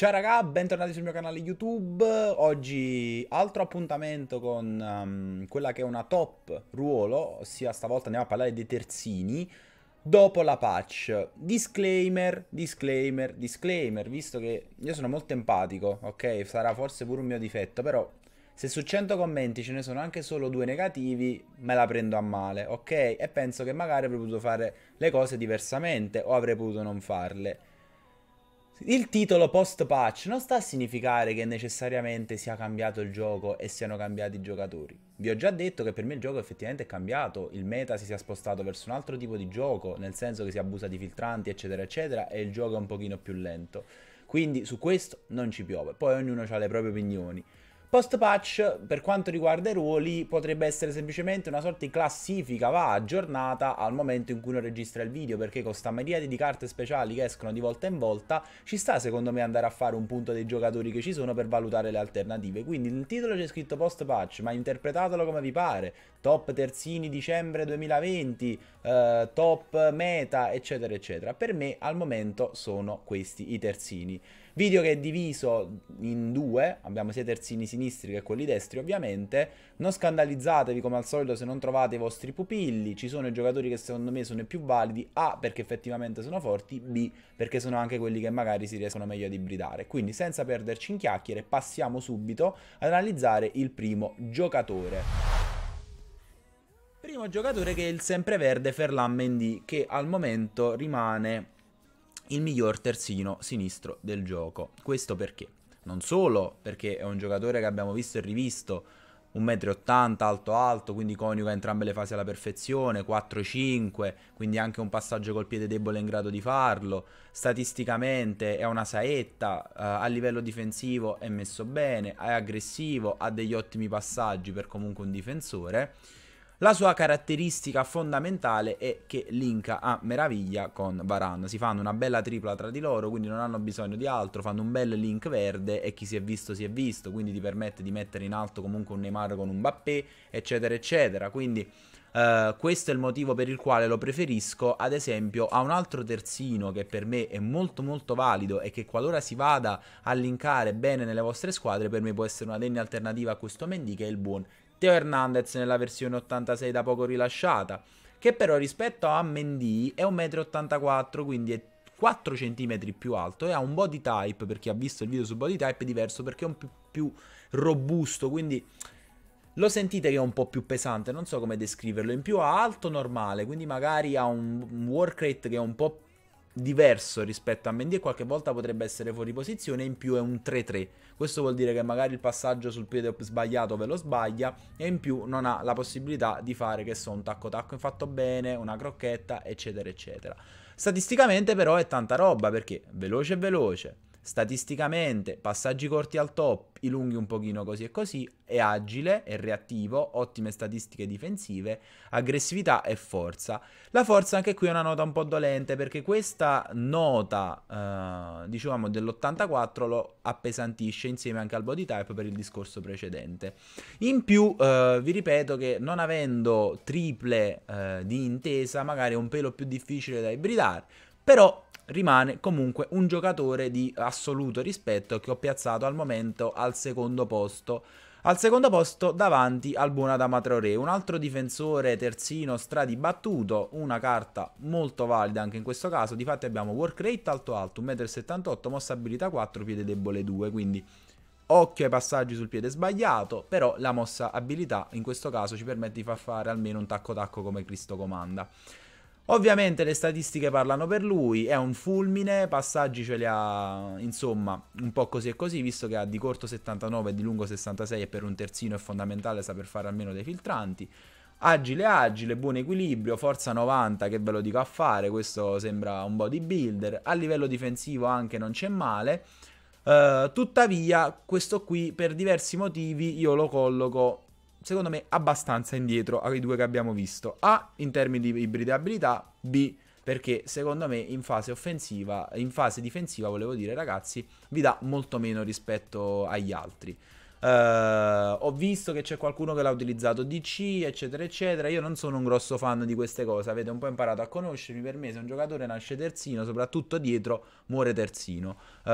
Ciao raga, bentornati sul mio canale YouTube. Oggi altro appuntamento con um, quella che è una top ruolo, ossia stavolta andiamo a parlare dei terzini dopo la patch. Disclaimer, disclaimer, disclaimer, visto che io sono molto empatico, ok? Sarà forse pure un mio difetto, però se su 100 commenti ce ne sono anche solo due negativi, me la prendo a male, ok? E penso che magari avrei potuto fare le cose diversamente o avrei potuto non farle. Il titolo post patch non sta a significare che necessariamente sia cambiato il gioco e siano cambiati i giocatori. Vi ho già detto che per me il gioco effettivamente è cambiato, il meta si sia spostato verso un altro tipo di gioco, nel senso che si abusa di filtranti eccetera eccetera e il gioco è un pochino più lento. Quindi su questo non ci piove, poi ognuno ha le proprie opinioni. Post patch per quanto riguarda i ruoli potrebbe essere semplicemente una sorta di classifica, va aggiornata al momento in cui uno registra il video perché con sta miriade di carte speciali che escono di volta in volta ci sta secondo me andare a fare un punto dei giocatori che ci sono per valutare le alternative. Quindi nel titolo c'è scritto post patch ma interpretatelo come vi pare, top terzini dicembre 2020, eh, top meta eccetera eccetera. Per me al momento sono questi i terzini. Video che è diviso in due, abbiamo sia terzini sinistri che quelli destri ovviamente. Non scandalizzatevi come al solito se non trovate i vostri pupilli, ci sono i giocatori che secondo me sono i più validi, A perché effettivamente sono forti, B perché sono anche quelli che magari si riescono meglio ad ibridare. Quindi senza perderci in chiacchiere passiamo subito ad analizzare il primo giocatore. Primo giocatore che è il sempreverde Ferlam Mendy che al momento rimane il miglior terzino sinistro del gioco. Questo perché? Non solo perché è un giocatore che abbiamo visto e rivisto, 1,80 m alto alto, quindi coniuga entrambe le fasi alla perfezione, 4-5, quindi anche un passaggio col piede debole in grado di farlo, statisticamente è una saetta, eh, a livello difensivo è messo bene, è aggressivo, ha degli ottimi passaggi per comunque un difensore la sua caratteristica fondamentale è che linka a meraviglia con Varan. Si fanno una bella tripla tra di loro, quindi non hanno bisogno di altro, fanno un bel link verde e chi si è visto si è visto, quindi ti permette di mettere in alto comunque un Neymar con un Bappé, eccetera, eccetera. Quindi Uh, questo è il motivo per il quale lo preferisco, ad esempio, a un altro terzino che per me è molto molto valido e che qualora si vada a linkare bene nelle vostre squadre, per me può essere una degna alternativa a questo Mendy che è il buon Teo Hernandez nella versione 86 da poco rilasciata, che però rispetto a Mendy è 1,84 m, quindi è 4 cm più alto e ha un body type, per chi ha visto il video su body type, è diverso perché è un più, più robusto, quindi lo sentite che è un po' più pesante, non so come descriverlo, in più ha alto normale, quindi magari ha un work rate che è un po' più diverso rispetto a Mendy e qualche volta potrebbe essere fuori posizione in più è un 3-3 questo vuol dire che magari il passaggio sul piede sbagliato ve lo sbaglia e in più non ha la possibilità di fare che so un tacco tacco infatto bene una crocchetta eccetera eccetera statisticamente però è tanta roba perché veloce veloce Statisticamente, passaggi corti al top, i lunghi un pochino così e così, è agile, è reattivo, ottime statistiche difensive, aggressività e forza. La forza anche qui è una nota un po' dolente perché questa nota, eh, diciamo, dell'84 lo appesantisce insieme anche al body type per il discorso precedente. In più, eh, vi ripeto che non avendo triple eh, di intesa, magari è un pelo più difficile da ibridare, però rimane comunque un giocatore di assoluto rispetto che ho piazzato al momento al secondo posto. Al secondo posto davanti al buon Adama Traoré, un altro difensore terzino stradibattuto, una carta molto valida anche in questo caso, difatti abbiamo work rate alto alto, 1,78 m, mossa abilità 4, piede debole 2, quindi occhio ai passaggi sul piede sbagliato, però la mossa abilità in questo caso ci permette di far fare almeno un tacco tacco come Cristo comanda. Ovviamente le statistiche parlano per lui, è un fulmine, passaggi ce li ha insomma un po' così e così, visto che ha di corto 79 e di lungo 66 e per un terzino è fondamentale saper fare almeno dei filtranti. Agile, agile, buon equilibrio, forza 90 che ve lo dico a fare, questo sembra un bodybuilder, a livello difensivo anche non c'è male. Uh, tuttavia questo qui per diversi motivi io lo colloco secondo me, abbastanza indietro ai due che abbiamo visto. A, in termini di ibridabilità, B, perché secondo me in fase offensiva, in fase difensiva, volevo dire ragazzi, vi dà molto meno rispetto agli altri. Eh, ho visto che c'è qualcuno che l'ha utilizzato DC, eccetera, eccetera. Io non sono un grosso fan di queste cose. Avete un po' imparato a conoscermi. Per me, se un giocatore nasce terzino, soprattutto dietro, muore terzino. Uh,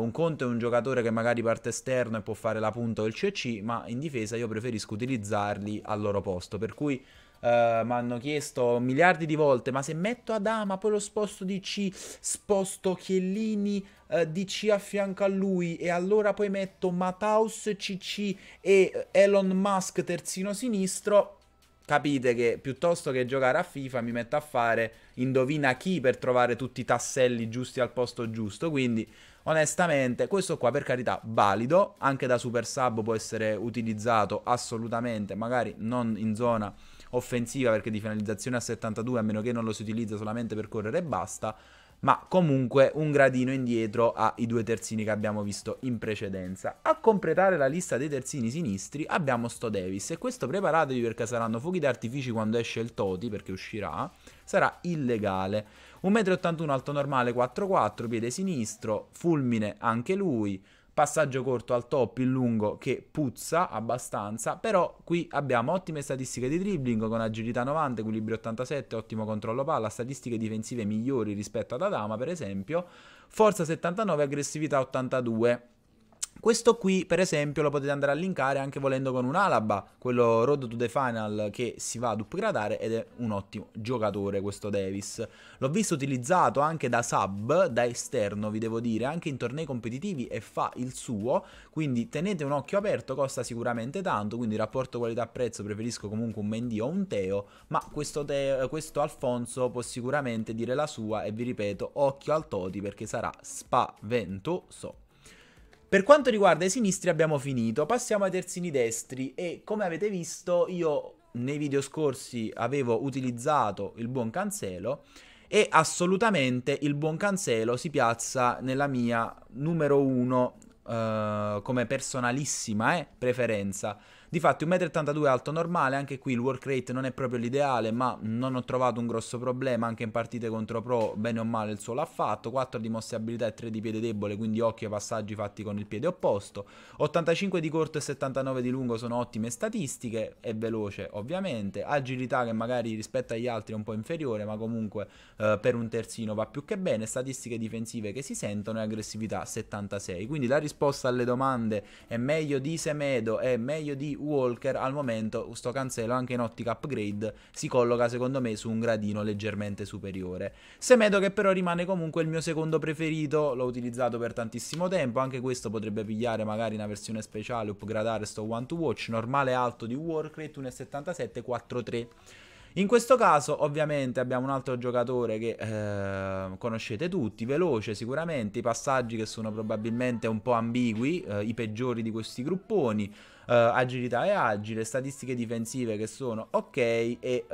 un conto è un giocatore che magari parte esterno e può fare la punta o il CC, ma in difesa io preferisco utilizzarli al loro posto. Per cui Uh, mi hanno chiesto miliardi di volte, ma se metto Adama, poi lo sposto di C, sposto Chiellini uh, di C a fianco a lui e allora poi metto Mataus CC e eh, Elon Musk terzino sinistro, capite che piuttosto che giocare a FIFA mi metto a fare indovina chi per trovare tutti i tasselli giusti al posto giusto, quindi onestamente questo qua per carità valido, anche da super sub può essere utilizzato assolutamente, magari non in zona offensiva perché di finalizzazione a 72 a meno che non lo si utilizza solamente per correre e basta ma comunque un gradino indietro ai due terzini che abbiamo visto in precedenza. A completare la lista dei terzini sinistri abbiamo Sto Davis e questo preparatevi perché saranno fuochi d'artifici quando esce il Toti perché uscirà, sarà illegale. 1,81 m alto normale 4,4, piede sinistro, fulmine anche lui, passaggio corto al top, il lungo che puzza abbastanza, però qui abbiamo ottime statistiche di dribbling con agilità 90, equilibrio 87, ottimo controllo palla, statistiche difensive migliori rispetto ad Adama per esempio, forza 79, aggressività 82. Questo qui, per esempio, lo potete andare a linkare anche volendo con un Alaba, quello Road to the Final che si va ad upgradare ed è un ottimo giocatore questo Davis. L'ho visto utilizzato anche da sub, da esterno vi devo dire, anche in tornei competitivi e fa il suo, quindi tenete un occhio aperto, costa sicuramente tanto, quindi rapporto qualità-prezzo preferisco comunque un Mendy o un Teo, ma questo, Teo, questo Alfonso può sicuramente dire la sua e vi ripeto, occhio al Toti perché sarà spaventoso. Per quanto riguarda i sinistri abbiamo finito, passiamo ai terzini destri e come avete visto io nei video scorsi avevo utilizzato il buon Cancelo e assolutamente il buon Cancelo si piazza nella mia numero uno eh, come personalissima eh, preferenza Difatti 1,82 m alto normale, anche qui il work rate non è proprio l'ideale, ma non ho trovato un grosso problema, anche in partite contro pro, bene o male il suo l'ha fatto, 4 di mosse e 3 di piede debole, quindi occhio ai passaggi fatti con il piede opposto, 85 di corto e 79 di lungo sono ottime statistiche, è veloce ovviamente, agilità che magari rispetto agli altri è un po' inferiore, ma comunque eh, per un terzino va più che bene, statistiche difensive che si sentono e aggressività 76, quindi la risposta alle domande è meglio di Semedo, è meglio di Walker al momento sto cancello anche in ottica upgrade si colloca secondo me su un gradino leggermente superiore. Semedo che però rimane comunque il mio secondo preferito, l'ho utilizzato per tantissimo tempo, anche questo potrebbe pigliare magari una versione speciale, upgradare sto one to watch, normale alto di Warcraft 1.77 4.3. In questo caso ovviamente abbiamo un altro giocatore che eh, conoscete tutti, veloce sicuramente, i passaggi che sono probabilmente un po' ambigui, eh, i peggiori di questi grupponi, eh, agilità e agile, statistiche difensive che sono ok e eh,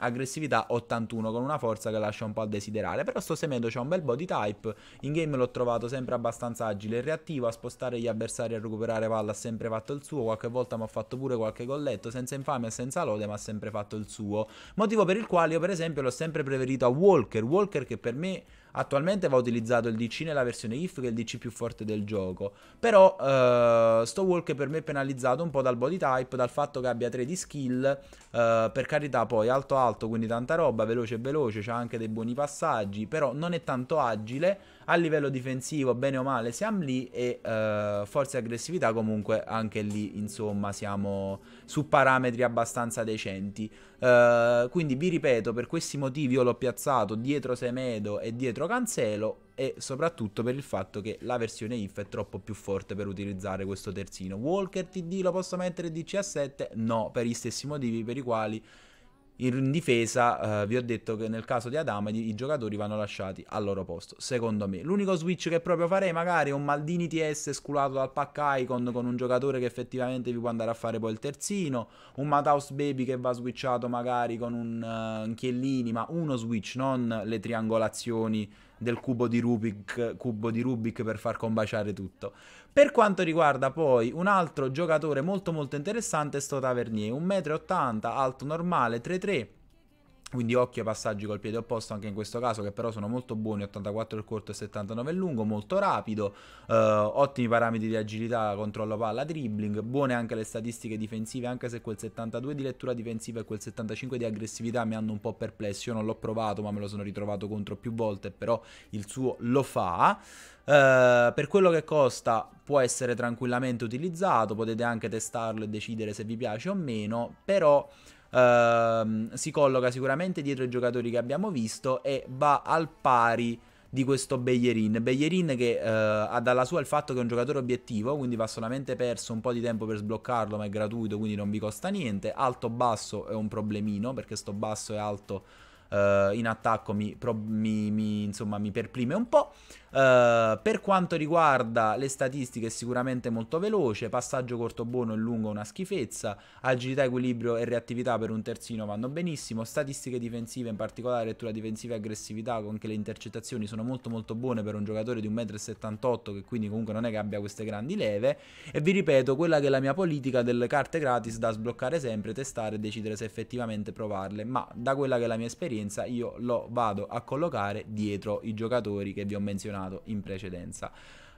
aggressività 81 con una forza che lascia un po' a desiderare, però sto semendo c'è un bel body type, in game l'ho trovato sempre abbastanza agile e reattivo, a spostare gli avversari e a recuperare palla ha sempre fatto il suo, qualche volta mi ha fatto pure qualche golletto, senza infamia e senza lode ma ha sempre fatto il suo, motivo per il quale io per esempio l'ho sempre preferito a Walker, Walker che per me Attualmente va utilizzato il DC nella versione IF che è il DC più forte del gioco. Però uh, eh, sto walk per me è penalizzato un po' dal body type, dal fatto che abbia 3 di skill. Uh, per carità poi alto alto, quindi tanta roba, veloce veloce, c'ha anche dei buoni passaggi, però non è tanto agile a livello difensivo, bene o male, siamo lì e uh, forza e aggressività comunque anche lì, insomma, siamo su parametri abbastanza decenti. Uh, quindi vi ripeto, per questi motivi io l'ho piazzato dietro Semedo e dietro Cancelo e soprattutto per il fatto che la versione IF è troppo più forte per utilizzare questo terzino. Walker TD lo posso mettere DC a 7? No, per gli stessi motivi per i quali in difesa, eh, vi ho detto che nel caso di Adama i, i giocatori vanno lasciati al loro posto, secondo me. L'unico switch che proprio farei magari è un Maldini TS sculato dal pack Icon con un giocatore che effettivamente vi può andare a fare poi il terzino, un Mataus Baby che va switchato magari con un, uh, eh, un Chiellini, ma uno switch, non le triangolazioni del cubo di, Rubik, cubo di Rubik per far combaciare tutto. Per quanto riguarda poi un altro giocatore molto molto interessante sto Tavernier, 1,80 m, alto normale, 3,3 quindi occhio ai passaggi col piede opposto anche in questo caso che però sono molto buoni 84 il corto e 79 il lungo molto rapido eh, ottimi parametri di agilità controllo palla dribbling buone anche le statistiche difensive anche se quel 72 di lettura difensiva e quel 75 di aggressività mi hanno un po' perplesso io non l'ho provato ma me lo sono ritrovato contro più volte però il suo lo fa Uh, per quello che costa può essere tranquillamente utilizzato, potete anche testarlo e decidere se vi piace o meno, però Ehm, si colloca sicuramente dietro i giocatori che abbiamo visto e va al pari di questo Beyerin. Beyerin che uh, ha dalla sua il fatto che è un giocatore obiettivo, quindi va solamente perso un po' di tempo per sbloccarlo, ma è gratuito, quindi non vi costa niente. Alto-basso è un problemino, perché sto basso e alto eh, in attacco mi, pro, mi, mi, insomma, mi perprime un po'. Eh, per quanto riguarda le statistiche è sicuramente molto veloce, passaggio corto buono e lungo una schifezza, agilità, equilibrio e reattività per un terzino vanno benissimo, statistiche difensive in particolare lettura difensiva e aggressività, con che le intercettazioni sono molto molto buone per un giocatore di 1,78 m che quindi comunque non è che abbia queste grandi leve e vi ripeto quella che è la mia politica delle carte gratis da sbloccare sempre, testare e decidere se effettivamente provarle, ma da quella che è la mia esperienza conseguenza io lo vado a collocare dietro i giocatori che vi ho menzionato in precedenza.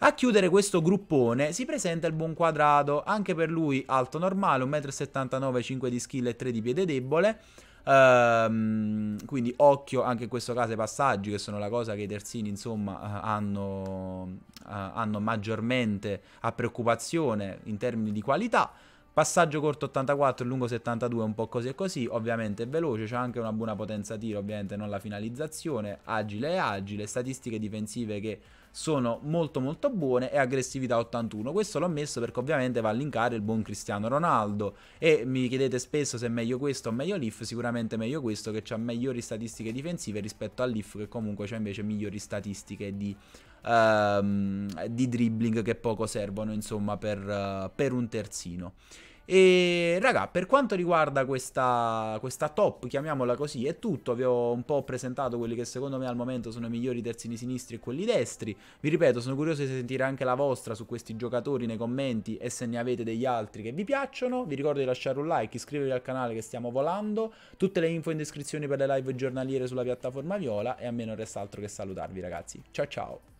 A chiudere questo gruppone si presenta il buon quadrato, anche per lui alto normale, 1,79m, 5 di skill e 3 di piede debole. Ehm, quindi occhio anche in questo caso ai passaggi che sono la cosa che i terzini insomma eh, hanno, eh, hanno maggiormente a preoccupazione in termini di qualità. Passaggio corto 84, lungo 72, un po' così e così, ovviamente veloce, c'è anche una buona potenza tiro, ovviamente non la finalizzazione, agile e agile, statistiche difensive che sono molto molto buone e aggressività 81. Questo l'ho messo perché ovviamente va a linkare il buon Cristiano Ronaldo e mi chiedete spesso se è meglio questo o meglio l'IF, sicuramente è meglio questo che ha migliori statistiche difensive rispetto all'IF che comunque ha invece migliori statistiche di, um, di dribbling che poco servono insomma per, uh, per un terzino. E raga, per quanto riguarda questa, questa, top, chiamiamola così, è tutto. Vi ho un po' presentato quelli che secondo me al momento sono i migliori terzini sinistri e quelli destri. Vi ripeto, sono curioso di sentire anche la vostra su questi giocatori nei commenti e se ne avete degli altri che vi piacciono. Vi ricordo di lasciare un like, iscrivervi al canale che stiamo volando. Tutte le info in descrizione per le live giornaliere sulla piattaforma Viola. E a me non resta altro che salutarvi ragazzi. Ciao ciao!